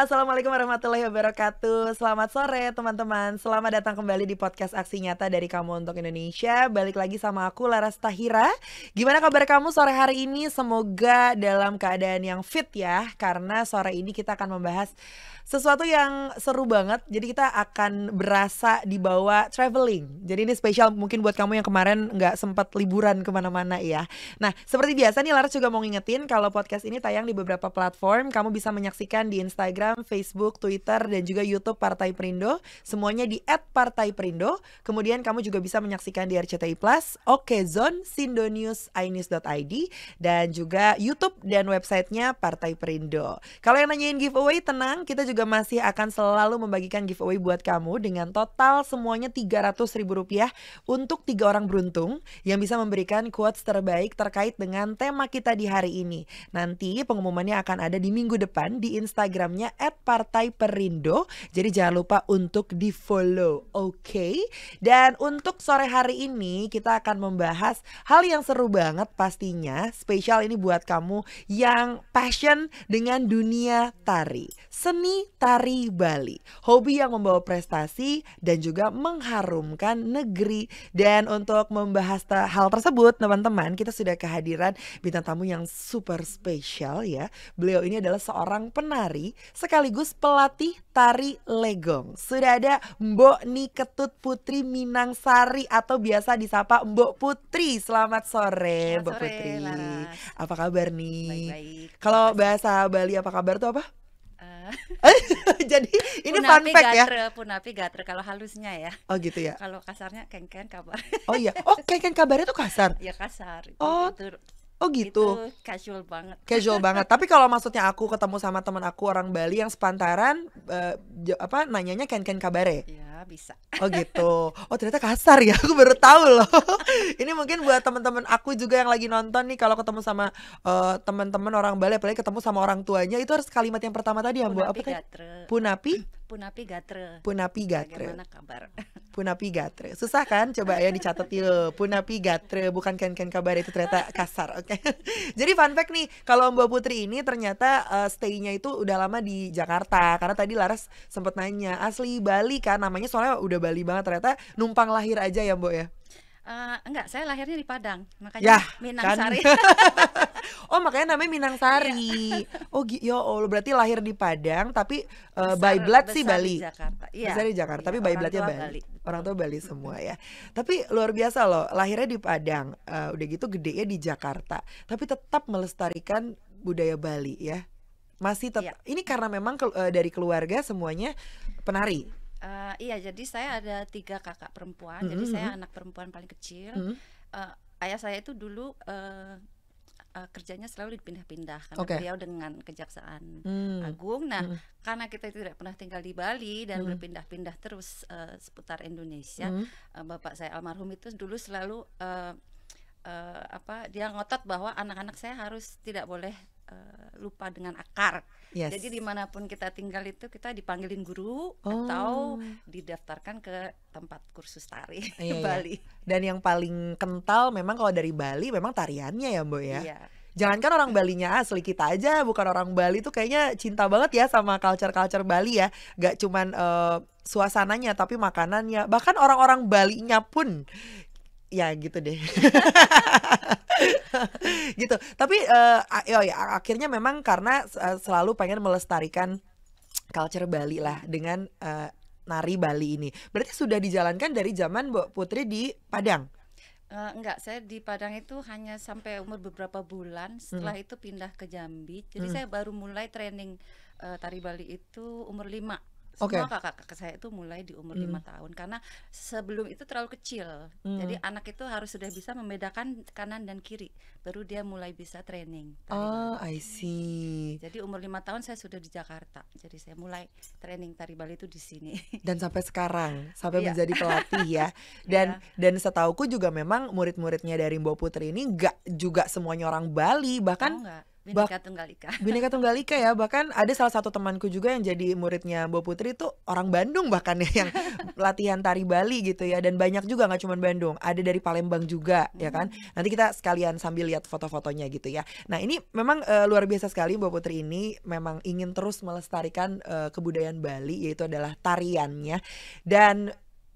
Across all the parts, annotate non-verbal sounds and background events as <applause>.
assalamualaikum warahmatullahi wabarakatuh. Selamat sore teman-teman. Selamat datang kembali di podcast Aksi Nyata dari Kamu untuk Indonesia. Balik lagi sama aku Laras Tahira. Gimana kabar kamu sore hari ini? Semoga dalam keadaan yang fit ya, karena sore ini kita akan membahas sesuatu yang seru banget. Jadi kita akan berasa dibawa traveling. Jadi ini spesial mungkin buat kamu yang kemarin nggak sempat liburan kemana-mana ya. Nah seperti biasa nih Laras juga mau ngingetin kalau podcast ini tayang di beberapa platform. Kamu bisa menyaksikan di Instagram, Facebook, Twitter, dan juga YouTube Partai Perindo. Semuanya di @partaiperindo. Kemudian kamu juga bisa menyaksikan di RCTI Plus, Oke Zone, Sindonews, inews.id, dan juga YouTube dan websitenya Partai Perindo. Kalau yang nanyain giveaway tenang, kita juga juga masih akan selalu membagikan giveaway buat kamu dengan total semuanya Rp300.000 untuk tiga orang beruntung yang bisa memberikan quotes terbaik terkait dengan tema kita di hari ini. Nanti pengumumannya akan ada di minggu depan di Instagramnya @partaiperindo. Jadi jangan lupa untuk di follow, oke? Okay? Dan untuk sore hari ini kita akan membahas hal yang seru banget pastinya. Spesial ini buat kamu yang passion dengan dunia tari. Seni Tari Bali. Hobi yang membawa prestasi dan juga mengharumkan negeri. Dan untuk membahas hal tersebut, teman-teman, kita sudah kehadiran bintang tamu yang super spesial ya. Beliau ini adalah seorang penari sekaligus pelatih tari legong. Sudah ada Mbok Niketut Putri Minangsari atau biasa disapa Mbok Putri. Selamat sore, Mbok Putri. Apa kabar nih? Baik-baik. Kalau bahasa Bali apa kabar tuh apa? Uh, <laughs> Jadi ini fun fact ya. gatre, ya. Punapi gatre kalau halusnya ya. Oh gitu ya. Kalau kasarnya kengken kabar. Oh iya. Oh kengken kabarnya tuh kasar. Iya kasar. Oh. Itu, Oh gitu. Itu casual banget. Casual <laughs> banget. Tapi kalau maksudnya aku ketemu sama teman aku orang Bali yang sepantaran uh, apa nanyanya kencan ken kabare. Iya bisa, bisa. Oh gitu. Oh ternyata kasar ya. Aku baru tahu loh. <laughs> Ini mungkin buat teman-teman aku juga yang lagi nonton nih kalau ketemu sama uh, teman-teman orang Bali apalagi ketemu sama orang tuanya itu harus kalimat yang pertama tadi ya, Bu. Apa gatre. Punapi? <clears throat> Punapi gatre. Punapi gatre. Bagaimana kabar? <laughs> Punapi gatre. Susah kan? Coba ya dicatat yuk. Punapi gatre bukan ken-ken kabar itu ternyata kasar. Oke. <laughs> Jadi fun fact nih, kalau Mbak Putri ini ternyata uh, stay-nya itu udah lama di Jakarta karena tadi Laras sempat nanya asli Bali kan namanya soalnya udah Bali banget ternyata numpang lahir aja ya Mbok ya Uh, enggak, saya lahirnya di Padang, makanya ya, Minang kan? <laughs> oh, makanya namanya Minang Sari. Iya. oh, yo, ya oh, berarti lahir di Padang, tapi uh, besar, by blood besar sih Bali. Di Jakarta. Ya, Besar di Jakarta, ya, tapi iya, by bloodnya Bali. Bali. Orang tua Bali semua ya. tapi luar biasa loh, lahirnya di Padang, uh, udah gitu gede ya di Jakarta, tapi tetap melestarikan budaya Bali ya. Masih tetap. Ya. Ini karena memang ke, uh, dari keluarga semuanya penari Uh, iya, jadi saya ada tiga kakak perempuan. Mm -hmm. Jadi saya anak perempuan paling kecil. Mm -hmm. uh, ayah saya itu dulu uh, uh, kerjanya selalu dipindah-pindah karena okay. beliau dengan kejaksaan hmm. agung. Nah, hmm. karena kita tidak pernah tinggal di Bali dan hmm. berpindah-pindah terus uh, seputar Indonesia, hmm. uh, bapak saya almarhum itu dulu selalu uh, uh, apa dia ngotot bahwa anak-anak saya harus tidak boleh lupa dengan akar. Yes. Jadi dimanapun kita tinggal itu kita dipanggilin guru oh. atau didaftarkan ke tempat kursus tari iya, <laughs> iya. Bali. Iya. Dan yang paling kental memang kalau dari Bali memang tariannya ya mbok ya. Iya. Jangankan orang Balinya ah, asli kita aja, bukan orang Bali tuh kayaknya cinta banget ya sama culture-culture Bali ya. Gak cuman uh, suasananya tapi makanannya, bahkan orang-orang Balinya pun ya gitu deh. <laughs> gitu tapi uh, ya akhirnya memang karena eh, selalu pengen melestarikan culture Bali lah dengan uh, nari Bali ini berarti sudah dijalankan dari zaman Bu Putri di Padang Uh, enggak, saya di Padang itu hanya sampai umur beberapa bulan. Hmm. Setelah hmm. itu pindah ke Jambi. Jadi hmm. saya baru mulai training uh, tari Bali itu umur lima semua kakak-kakak saya itu mulai di umur lima mm. tahun karena sebelum itu terlalu kecil. Mm. Jadi anak itu harus sudah bisa membedakan kanan dan kiri baru dia mulai bisa training. oh, I see. Jadi umur lima tahun saya sudah di Jakarta. Jadi saya mulai training tari Bali itu di sini. <laughs> Dan sampai sekarang sampai yeah. menjadi pelatih ya. <laughs> Dan yeah. dan setauku juga memang murid-muridnya dari Mbak Putri ini gak juga semuanya orang Bali bahkan oh, Bineka Tunggal Ika. <laughs> Bineka Tunggal Ika ya, bahkan ada salah satu temanku juga yang jadi muridnya Mbak Putri itu orang Bandung bahkan ya yang <laughs> latihan tari Bali gitu ya dan banyak juga nggak cuma Bandung, ada dari Palembang juga hmm. ya kan. Hmm. Nanti kita sekalian sambil lihat foto-fotonya gitu ya. Nah, ini memang uh, luar biasa sekali Mbak Putri ini memang ingin terus melestarikan uh, kebudayaan Bali yaitu adalah tariannya dan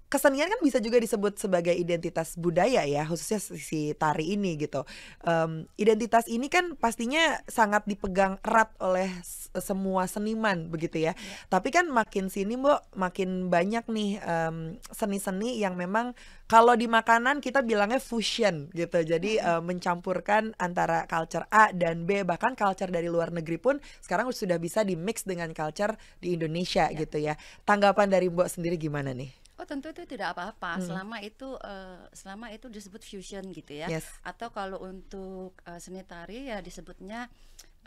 kesenian kan bisa juga disebut sebagai identitas budaya ya khususnya si tari ini gitu um, identitas ini kan pastinya sangat dipegang erat oleh semua seniman begitu ya iya. tapi kan makin sini mbok makin banyak nih seni seni-seni yang memang kalau di makanan kita bilangnya fusion gitu jadi uh, mencampurkan antara culture A dan B bahkan culture dari luar negeri pun sekarang sudah bisa di mix dengan culture di Indonesia yeah. gitu ya tanggapan dari mbok sendiri gimana nih Oh tentu itu tidak apa-apa hmm. selama itu uh, selama itu disebut fusion gitu ya. Yes. Atau kalau untuk uh, seni tari ya disebutnya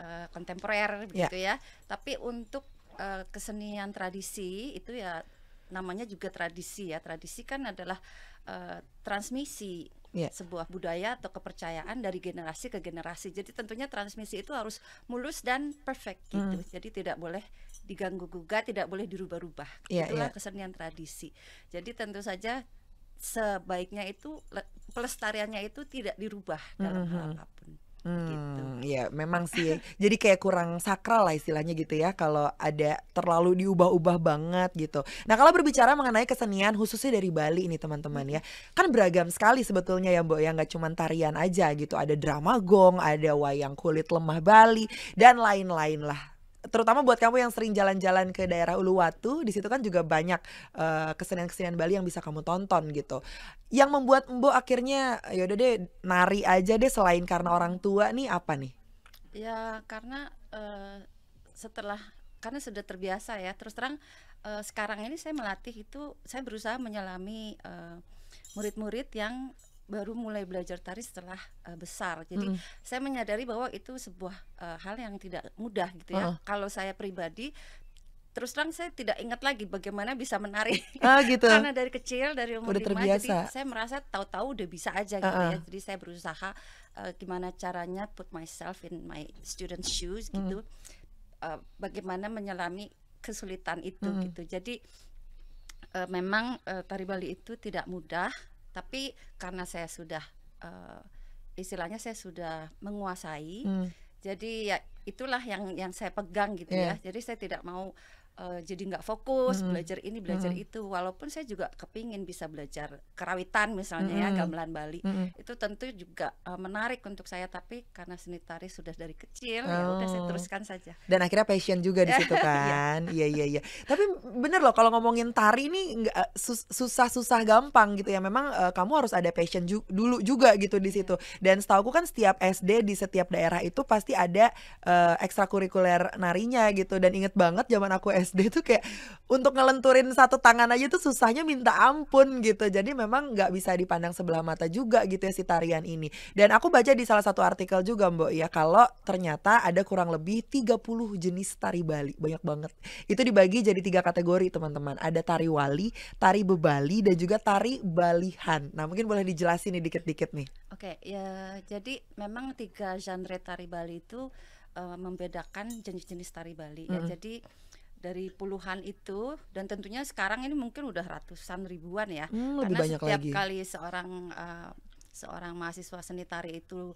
eh, kontemporer begitu ya. yeah. ya. Tapi untuk uh, kesenian tradisi itu ya namanya juga tradisi ya. Tradisi kan adalah uh, transmisi yeah. sebuah budaya atau kepercayaan dari generasi ke generasi. Jadi tentunya transmisi itu harus mulus dan perfect gitu. Hmm. Jadi tidak boleh diganggu gugat tidak boleh dirubah-rubah yeah, itulah yeah. kesenian tradisi jadi tentu saja sebaiknya itu pelestariannya itu tidak dirubah dalam mm -hmm. hal mhm. apapun Hmm, gitu. ya memang sih. jadi kayak kurang sakral lah istilahnya gitu ya kalau ada terlalu diubah-ubah banget gitu. Nah, kalau berbicara mengenai kesenian khususnya dari Bali ini teman-teman ya. Mhm. Kan beragam sekali sebetulnya ya mbok ya nggak cuma tarian aja gitu. Ada drama gong, ada wayang kulit lemah Bali dan lain-lain lah terutama buat kamu yang sering jalan-jalan ke daerah Uluwatu, di situ kan juga banyak kesenian eh, kesenian-kesenian Bali yang bisa kamu tonton gitu. Yang membuat Mbok akhirnya yaudah deh nari aja deh selain karena orang tua nih apa nih? Ya karena uh, setelah karena sudah terbiasa ya. Terus terang uh, sekarang ini saya melatih itu saya berusaha menyelami murid murid-murid yang baru mulai belajar tari setelah uh, besar. Jadi mm. saya menyadari bahwa itu sebuah uh, hal yang tidak mudah gitu ya. Uh. Kalau saya pribadi terus terang saya tidak ingat lagi bagaimana bisa menari. ah, gitu. <laughs> karena dari kecil dari umur udah lima jadi saya merasa tahu-tahu udah bisa aja gitu uh -uh. ya jadi saya berusaha uh, gimana caranya put myself in my student shoes mm. gitu uh, bagaimana menyelami kesulitan itu mm. gitu jadi uh, memang uh, tari Bali itu tidak mudah tapi karena saya sudah uh, istilahnya saya sudah menguasai, hmm. jadi ya itulah yang yang saya pegang gitu yeah. ya. Iya. Jadi saya tidak mau uh, jadi nggak fokus hmm. belajar ini belajar hmm. itu walaupun saya juga kepingin bisa belajar kerawitan misalnya hmm. ya gamelan Bali hmm. itu tentu juga uh, menarik untuk saya tapi karena seni tari sudah dari kecil oh. ya udah saya oh. teruskan saja dan akhirnya passion juga di situ <laughs> iya. kan iya iya iya tapi bener loh kalau ngomongin tari ini nggak eh, susah-susah gampang gitu ya memang uh, kamu harus ada passion ju dulu juga gitu di iya. situ dan setahu aku kan setiap SD di setiap daerah itu pasti ada uh, ekstrakurikuler narinya gitu dan inget banget zaman aku SD tuh kayak untuk ngelenturin satu tangan aja tuh susahnya minta ampun gitu. Jadi memang nggak bisa dipandang sebelah mata juga gitu ya si tarian ini. Dan aku baca di salah satu artikel juga Mbok ya kalau ternyata ada kurang lebih 30 jenis tari Bali. Banyak banget. Itu dibagi jadi tiga kategori teman-teman. Ada tari wali, tari bebali dan juga tari balihan. Nah, mungkin boleh dijelasin nih dikit-dikit nih. Oke, ya jadi memang tiga genre tari Bali itu eh, membedakan jenis-jenis tari Bali. Mm -hmm. Ya, jadi dari puluhan itu dan tentunya sekarang ini mungkin udah ratusan ribuan ya hmm, karena setiap lagi. kali seorang uh, seorang mahasiswa seni tari itu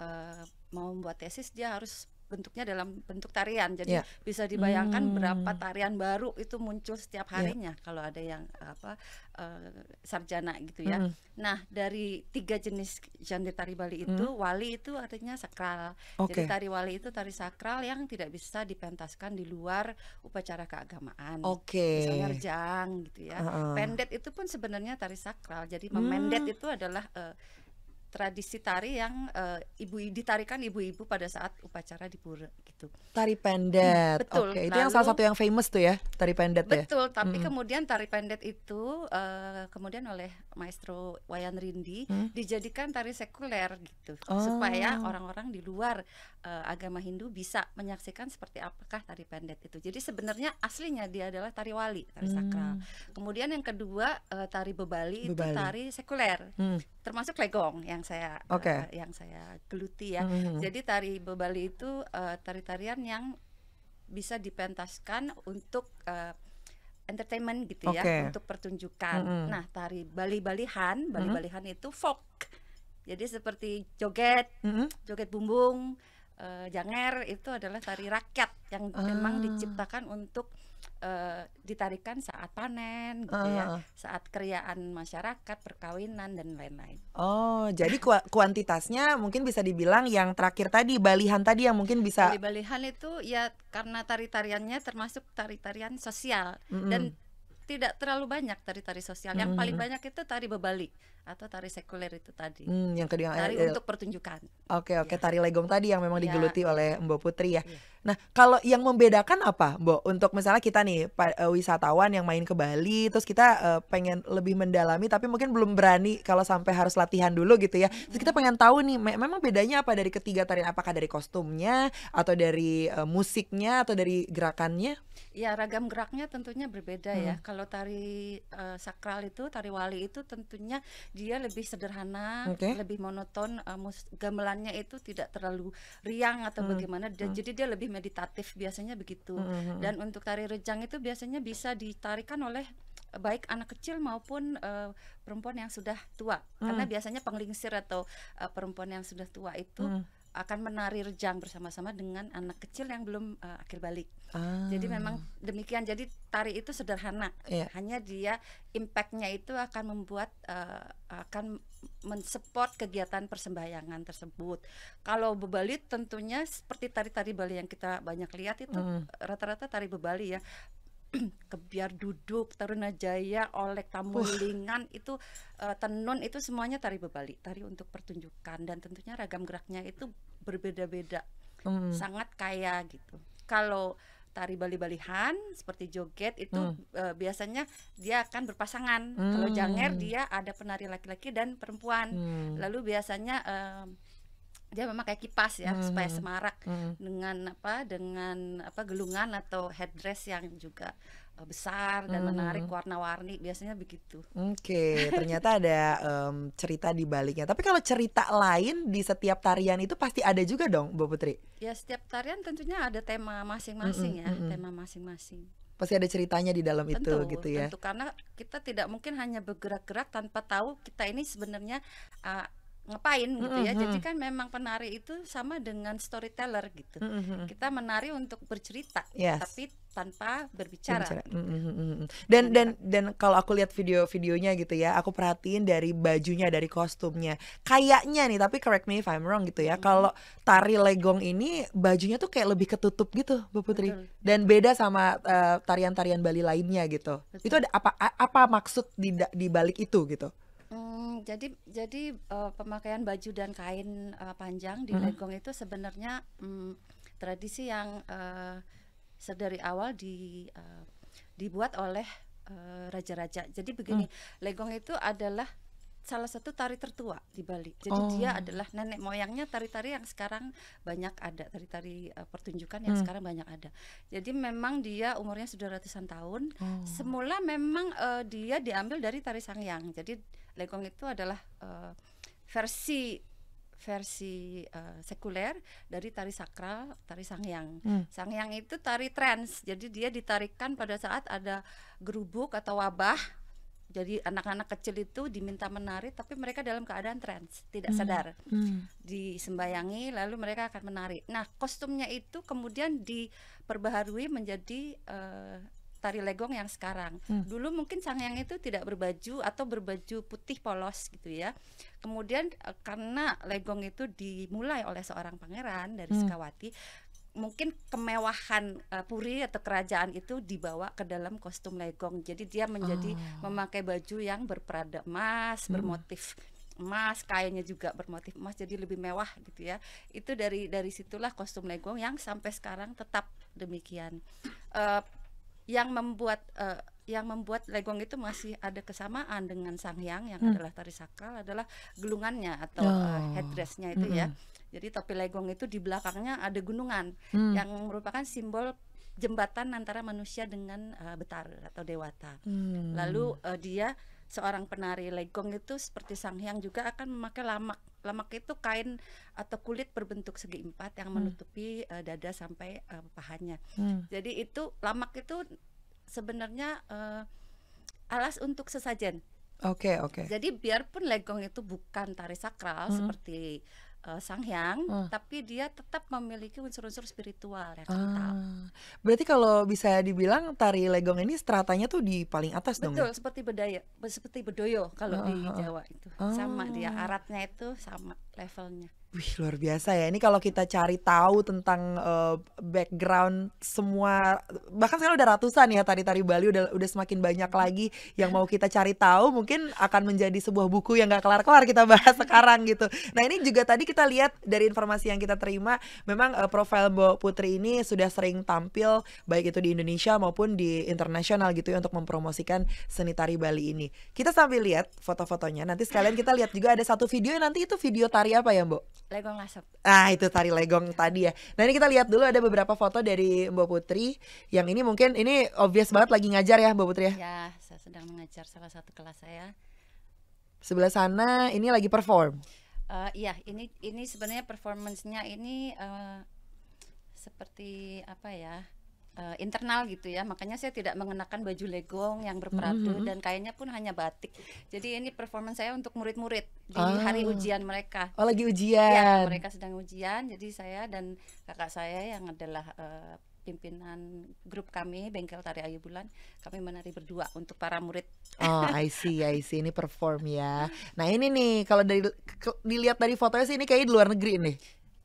uh, mau membuat tesis dia harus bentuknya dalam bentuk tarian. Jadi yeah. bisa dibayangkan hmm. berapa tarian baru itu muncul setiap ya. harinya yeah. kalau ada yang apa uh, sarjana gitu ya. Hmm. Nah, dari tiga jenis genre tari Bali itu, hmm. wali itu artinya sakral. Okay. Jadi tari wali itu tari sakral yang tidak bisa dipentaskan di luar upacara keagamaan. Oke. Okay. Misalnya rejang gitu ya. Uh -uh. Pendet itu pun sebenarnya tari sakral. Jadi hmm. memendet itu adalah uh, tradisi tari yang uh, ibu ditarikan ibu-ibu pada saat upacara di pura gitu. Tari pendet. Hmm, betul. Okay. Itu yang salah satu yang famous tuh ya, tari pendet betul, ya. Betul, tapi hmm. kemudian tari pendet itu uh, kemudian oleh maestro Wayan Rindi hmm? dijadikan tari sekuler gitu. Oh. Supaya orang-orang di luar uh, agama Hindu bisa menyaksikan seperti apakah tari pendet itu. Jadi sebenarnya aslinya dia adalah tari wali, tari hmm. sakral. Kemudian yang kedua uh, tari bebali, bebali itu tari sekuler. Hmm termasuk legong yang saya okay. uh, eh, yang saya geluti ya. Mm -hmm. Jadi tari bebali itu uh, tari-tarian yang bisa dipentaskan untuk uh, entertainment gitu okay. ya, untuk pertunjukan. Mm -hmm. Nah, tari bali-balihan, hmm. bali-balihan mm -hmm. itu folk. Jadi seperti joget, mm -hmm. joget bumbung, uh, janger itu adalah tari rakyat yang ah. memang diciptakan untuk Eh, ditarikan saat panen gitu uh. ya, saat keriaan masyarakat, perkawinan dan lain-lain. Oh, jadi ku kuantitasnya mungkin bisa dibilang yang terakhir tadi balihan tadi yang mungkin bisa Bali-balihan itu ya karena tari-tariannya termasuk tari-tarian sosial mm -hmm. dan tidak terlalu banyak tari-tari sosial. Yang mm -hmm. paling banyak itu tari bebalik atau tari sekuler itu tadi. Hmm, yang kedua eh, tari eh, untuk pertunjukan. Oke okay, oke okay. ya. tari legong tadi yang memang ya. digeluti oleh Mbak Putri ya. ya. Nah kalau yang membedakan apa Mbak untuk misalnya kita nih eh, wisatawan yang main ke Bali terus kita uh, pengen lebih mendalami tapi mungkin belum berani kalau sampai harus latihan dulu gitu ya. Terus kita pengen tahu nih me memang bedanya apa dari ketiga tari apakah dari kostumnya atau dari uh, musiknya atau dari gerakannya? Ya ragam geraknya tentunya berbeda ya. hmm. ya. Kalau tari uh, sakral itu tari wali itu tentunya dia lebih sederhana, okay. lebih monoton, uh, mus gamelannya itu tidak terlalu riang atau hmm. bagaimana. Dan hmm. jadi dia lebih meditatif biasanya begitu. Hmm. hmm, hmm. Dan untuk tari rejang itu biasanya bisa ditarikan oleh eh, baik anak kecil maupun uh, perempuan yang sudah tua. Hmm. Karena biasanya penglingsir atau uh, perempuan yang sudah tua itu hmm akan menari rejang bersama-sama dengan anak kecil yang belum uh, akhir balik. Ah. Jadi memang demikian. Jadi tari itu sederhana, yeah. hanya dia impactnya itu akan membuat uh, akan mensupport kegiatan persembahyangan tersebut. Kalau bebalit tentunya seperti tari-tari Bali yang kita banyak lihat itu hmm. rata-rata mm. tari bebali ya <clears throat> kebiar duduk taruna jaya oleh tamulingan uh. itu uh, tenun itu semuanya tari bebalik tari untuk pertunjukan dan tentunya ragam geraknya itu berbeda-beda hmm. sangat kaya gitu kalau tari bali-balihan seperti joget itu hmm. uh, biasanya dia akan berpasangan hmm. kalau janger dia ada penari laki-laki dan perempuan hmm. lalu biasanya uh, dia memang kayak kipas ya hmm. supaya hmm, semarak hmm. dengan apa dengan apa gelungan atau headdress yang juga eh, besar dan hmm. menarik hmm. warna-warni biasanya begitu. Oke, okay, <laughs> ternyata ada um, cerita di baliknya. Tapi kalau cerita lain di setiap tarian itu pasti ada juga dong, Bu Putri. Ya setiap tarian tentunya ada tema masing-masing hmm, hmm ya, hmm. tema masing-masing pasti ada ceritanya di dalam tentu, itu gitu ya. Tentu karena kita tidak mungkin hanya bergerak-gerak tanpa tahu kita ini sebenarnya uh, ngapain gitu ya. Mm -hmm. Jadi kan memang penari itu sama dengan storyteller gitu. Mm -hmm. Kita menari untuk bercerita, yes. tapi tanpa berbicara. Gitu. Mm -hmm. Dan iya, dan dan kalau aku lihat video-videonya gitu ya, aku perhatiin dari bajunya, dari kostumnya. Kayaknya nih, tapi correct me if I'm wrong gitu ya. Mm -hmm. Kalau tari legong ini bajunya tuh kayak lebih ketutup gitu, Bu Putri. Betul. Dan beda sama eh, tarian-tarian uh, Bali lainnya gitu. Betul. Itu ada apa apa maksud di di balik itu gitu? jadi jadi uh, pemakaian baju dan kain uh, panjang di hmm. Legong itu sebenarnya um, tradisi yang uh, eh, dari awal di uh, dibuat oleh raja-raja. Uh, jadi begini, hmm. Legong itu adalah salah satu tari tertua di Bali. Jadi oh. dia adalah nenek moyangnya tari-tari yang sekarang banyak ada, tari-tari uh, pertunjukan yang hmm. sekarang banyak ada. Jadi memang dia umurnya sudah ratusan tahun. Oh. Semula memang uh, dia diambil dari tari Sangyang. Jadi Lekong itu adalah uh, versi versi uh, sekuler dari tari sakral, tari sangyang. Hmm. Sangyang itu tari trans, jadi dia ditarikan pada saat ada gerubuk atau wabah. Jadi anak-anak kecil itu diminta menari, tapi mereka dalam keadaan trans, tidak hmm. sadar, hmm. disembayangi, lalu mereka akan menari. Nah, kostumnya itu kemudian diperbaharui menjadi uh, tari legong yang sekarang. Hmm. Dulu mungkin sangyang itu tidak berbaju atau berbaju putih polos gitu ya. Kemudian e, karena legong itu dimulai oleh seorang pangeran dari hmm. Sekawati, mungkin kemewahan uh, puri atau kerajaan itu dibawa ke dalam kostum legong. Jadi dia menjadi oh. memakai baju yang berperada emas, hmm. bermotif emas, kainnya juga bermotif emas jadi lebih mewah gitu ya. Itu dari dari situlah kostum legong yang sampai sekarang tetap demikian. Uh, yang membuat uh, yang membuat legong itu masih ada kesamaan dengan sanghyang yang hmm. adalah tari sakral adalah gelungannya atau oh. uh, headdressnya itu hmm. ya jadi topi legong itu di belakangnya ada gunungan hmm. yang merupakan simbol jembatan antara manusia dengan uh, betar atau dewata hmm. lalu uh, dia seorang penari legong itu seperti sang hyang juga akan memakai lamak. Lamak itu kain atau kulit berbentuk segi empat yang hmm. menutupi hmm. uh, dada sampai uh, pahanya. Hmm. Jadi itu lamak itu sebenarnya uh, alas untuk sesajen. Oke, okay, oke. Okay. Jadi biarpun legong itu bukan tari sakral hmm. seperti uh, eh, sanghyang, hmm. Eh. tapi dia tetap memiliki unsur-unsur spiritual ya kental. Ah. Berarti kalau bisa dibilang tari legong ini stratanya tuh di paling atas Betul, dong. Ya? Betul, seperti bedaya, seperti bedoyo kalau di ah, ah, Jawa itu. Sama dia aratnya itu sama levelnya. Wih luar biasa ya. Ini kalau kita cari tahu tentang uh, background semua, bahkan sekarang udah ratusan ya tari-tari Bali udah udah semakin banyak lagi yang mau kita cari tahu. Mungkin akan menjadi sebuah buku yang gak kelar-kelar kita bahas <laughs> sekarang gitu. Nah ini juga tadi kita lihat dari informasi yang kita terima, memang uh, profil Bo Putri ini sudah sering tampil baik itu di Indonesia maupun di internasional gitu ya untuk mempromosikan seni tari Bali ini. Kita sambil lihat foto-fotonya. Nanti sekalian kita lihat juga ada satu video nanti itu video tari apa ya, Mbok? Legong asap. Ah itu tari legong tadi ya. Nah ini kita lihat dulu ada beberapa foto dari Mbak Putri. Yang ini mungkin ini obvious banget lagi ngajar ya Mbak Putri ya. Ya saya sedang mengajar salah satu kelas saya. Sebelah sana ini lagi perform. Uh, iya ini ini sebenarnya performancenya ini uh, seperti apa ya? uh, internal gitu ya. Makanya saya tidak mengenakan baju legong yang hmm, hmm, berperatu mm -hmm. dan kainnya pun hanya batik. Jadi ini performance saya untuk murid-murid di oh. hari ah. ujian mereka. Oh, lagi iya, ujian. Ya, mereka sedang ujian. Jadi saya dan kakak saya yang adalah uh, pimpinan grup kami Bengkel Tari Ayu Bulan kami menari berdua untuk para murid. Oh, I see, I see. Ini perform ya. Nah, ini nih kalau dari dilihat dari fotonya sih ini kayak di luar negeri nih.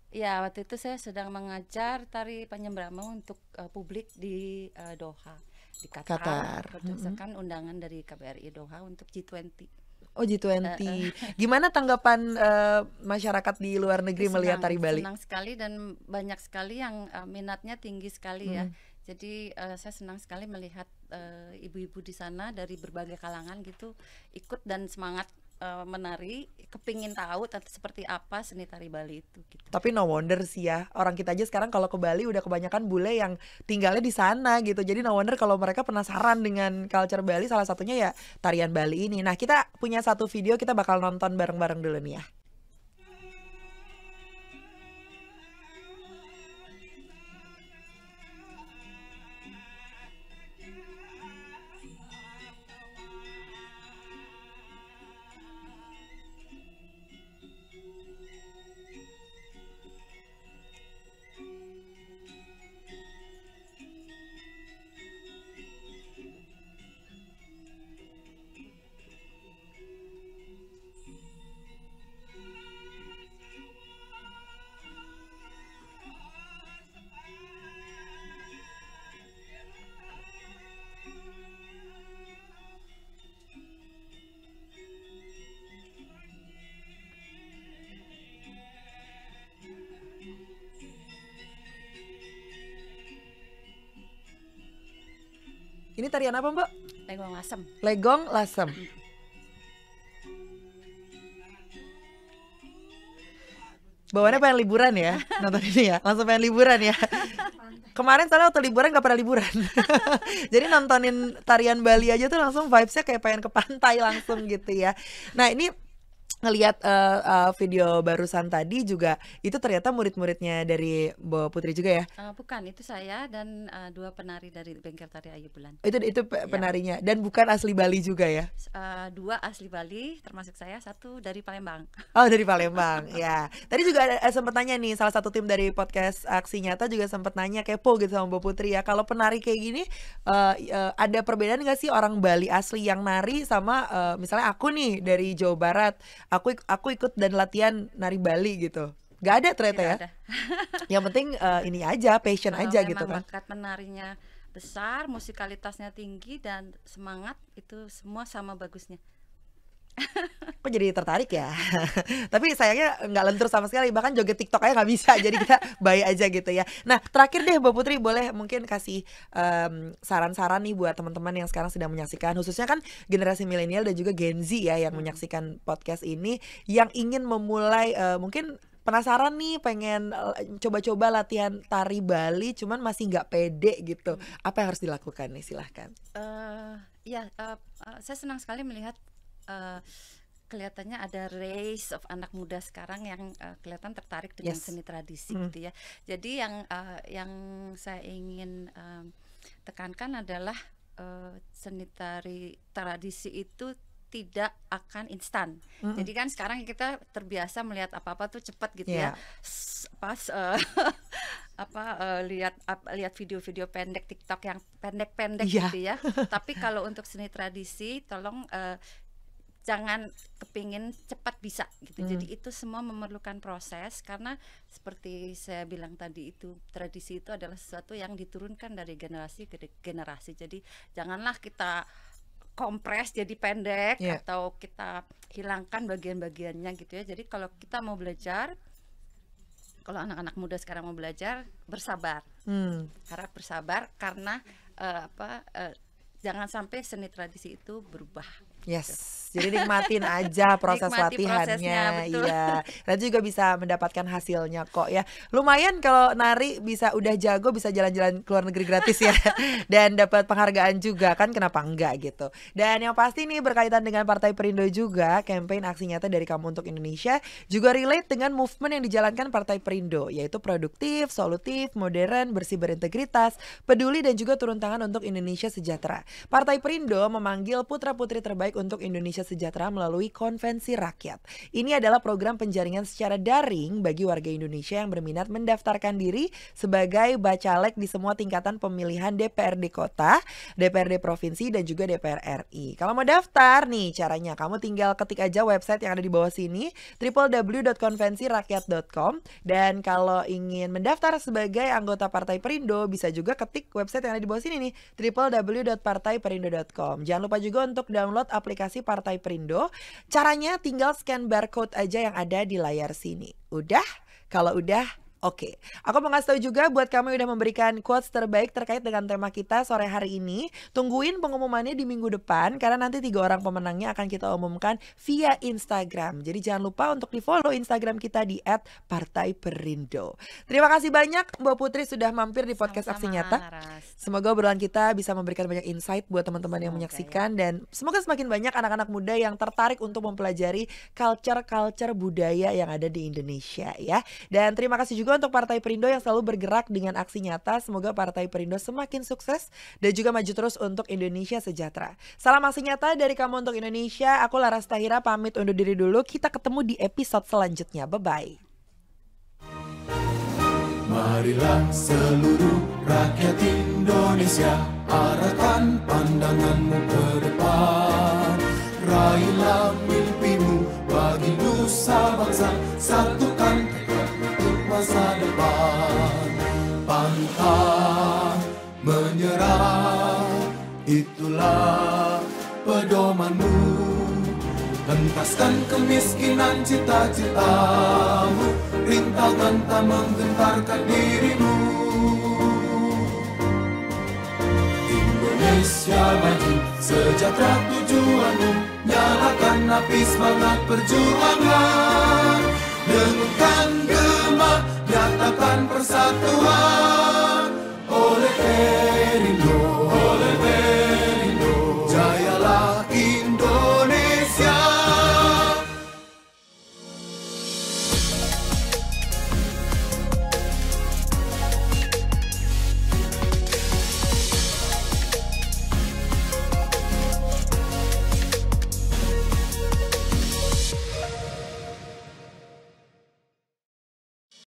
Ya, waktu itu saya sedang mengajar tari penyembrama untuk uh, publik di uh, Doha, di Qatar, Qatar. berdasarkan mm -hmm. undangan dari KBRI Doha untuk G20. Oh G20. Uh, uh. Gimana tanggapan uh, masyarakat di luar negeri senang, melihat tari Bali? Senang sekali dan banyak sekali yang uh, minatnya tinggi sekali hmm. ya. Mm-hmm. Jadi uh, saya senang sekali melihat ibu-ibu uh, ibu -ibu di sana dari berbagai kalangan gitu ikut dan semangat uh, menari kepingin tahu seperti apa seni tari Bali itu gitu. Tapi no wonder sih ya orang kita aja sekarang kalau ke Bali udah kebanyakan bule yang tinggalnya di sana gitu. Jadi no wonder kalau mereka penasaran dengan culture Bali salah satunya ya tarian Bali ini. Nah kita punya satu video kita bakal nonton bareng-bareng dulu nih ya. Ini tarian apa Mbak? Legong Lasem. Legong Lasem. Bawanya pengen liburan ya <laughs> nonton ini ya langsung pengen liburan ya kemarin soalnya waktu liburan gak pernah liburan <laughs> jadi nontonin tarian Bali aja tuh langsung vibesnya kayak pengen ke pantai langsung gitu ya nah ini ngelihat uh, uh, video barusan tadi juga itu ternyata murid-muridnya dari Bo Putri juga ya? Uh, bukan, itu saya dan uh, dua penari dari bengkel tari Ayu Bulan. Itu itu iya. penarinya dan bukan asli Bali juga ya? Uh, dua asli Bali termasuk saya, satu dari Palembang. <laughs> Oh, dari Palembang. ya. Tadi juga ada, sempat nanya nih salah satu tim dari podcast Aksi Nyata juga sempat nanya kepo gitu sama Bo Putri ya. Kalau penari kayak gini uh, uh, ada perbedaan nggak sih orang Bali asli yang nari sama uh, misalnya aku nih dari Jawa Barat aku aku ikut dan latihan nari Bali gitu nggak ada ternyata ya ada. <laughs> yang penting uh, ini aja passion Kalau aja gitu kan bakat menarinya besar musikalitasnya tinggi dan semangat itu semua sama bagusnya <laughs> Kok jadi tertarik ya? <laughs> Tapi sayangnya nggak lentur sama sekali. Bahkan joget TikTok aja nggak bisa. Jadi kita <laughs> bayi aja gitu ya. Nah terakhir deh Mbak Putri boleh mungkin kasih saran mmm, saran-saran nih buat teman-teman yang sekarang sedang menyaksikan. Khususnya kan generasi milenial dan juga Gen Z ya yang hmm. menyaksikan podcast ini. Yang ingin memulai uh, mungkin penasaran nih pengen eh, coba-coba latihan tari Bali cuman masih nggak pede gitu hmm. apa yang harus dilakukan nih silahkan uh, ya uh, uh, saya senang sekali melihat uh, kelihatannya ada race of anak muda sekarang yang uh, kelihatan tertarik dengan yes. seni tradisi hmm. gitu ya. Jadi yang uh, yang saya ingin uh, tekankan adalah uh, seni tari tradisi itu tidak akan instan. Mm -hmm. Jadi kan sekarang kita terbiasa melihat apa-apa tuh cepat gitu yeah. ya. Iya. Pas uh, <laughs> apa uh, lihat ap, lihat video-video pendek TikTok yang pendek-pendek yeah. gitu ya. <laughs> Tapi kalau untuk seni tradisi tolong uh, jangan kepingin cepat bisa gitu. Hmm. Jadi itu semua memerlukan proses karena seperti saya bilang tadi itu tradisi itu adalah sesuatu yang diturunkan dari generasi ke generasi. Jadi janganlah kita kompres jadi pendek yeah. atau kita hilangkan bagian-bagiannya gitu ya. Jadi kalau kita mau belajar kalau anak-anak muda sekarang mau belajar bersabar. Hmm. Harap bersabar karena uh, apa uh, jangan sampai seni tradisi itu berubah Yes. Gitu. Jadi nikmatin aja <laughs> proses Nikmati latihannya, iya. Nanti juga bisa mendapatkan hasilnya kok ya. Lumayan kalau nari bisa udah jago bisa jalan-jalan ke luar negeri gratis ya <laughs> dan dapat penghargaan juga kan kenapa enggak gitu. Dan yang pasti nih berkaitan dengan Partai Perindo juga campaign aksi nyata dari kamu untuk Indonesia juga relate dengan movement yang dijalankan Partai Perindo yaitu produktif, solutif, modern, bersih berintegritas, peduli dan juga turun tangan untuk Indonesia sejahtera. Partai Perindo memanggil putra-putri terbaik terbaik untuk Indonesia Sejahtera melalui konvensi rakyat. Ini adalah program penjaringan secara daring bagi warga Indonesia yang berminat mendaftarkan diri sebagai bacalek di semua tingkatan pemilihan DPRD kota, DPRD provinsi dan juga DPR RI. Kalau mau daftar nih caranya kamu tinggal ketik aja website yang ada di bawah sini www.konvensirakyat.com dan kalau ingin mendaftar sebagai anggota Partai Perindo bisa juga ketik website yang ada di bawah sini nih www.partaiperindo.com. Jangan lupa juga untuk download aplikasi Partai Perindo. Caranya tinggal scan barcode aja yang ada di layar sini. Udah? Kalau udah, Oke, okay. aku mau ngasih tau juga buat kamu yang udah memberikan quotes terbaik terkait dengan tema kita sore hari ini. Tungguin pengumumannya di minggu depan karena nanti tiga orang pemenangnya akan kita umumkan via Instagram. Jadi jangan lupa untuk di follow Instagram kita di @partaiperindo. Terima kasih banyak Mbak Putri sudah mampir di podcast Sama -sama, Aksi Nyata. Semoga obrolan kita bisa memberikan banyak insight buat teman-teman yang ya. menyaksikan ya. dan semoga semakin banyak anak-anak muda yang tertarik untuk mempelajari culture-culture budaya yang ada di Indonesia ya. Dan terima kasih juga juga untuk Partai Perindo yang selalu bergerak dengan aksi nyata. Semoga Partai Perindo semakin sukses dan juga maju terus untuk Indonesia sejahtera. Salam aksi nyata dari kamu untuk Indonesia. Aku Laras Tahira pamit undur diri dulu. Kita ketemu di episode selanjutnya. Bye-bye. Marilah seluruh rakyat Indonesia Arahkan pandanganmu ke depan Raihlah mimpimu bagi nusa bangsa Satukan masa depan Pantang menyerah Itulah pedomanmu Pentaskan kemiskinan cita-citamu Rintangan tak menggentarkan dirimu Indonesia maju Sejahtera tujuanmu Nyalakan api semangat perjuangan Dengarkan nyatakan persatuan oleh Perindo.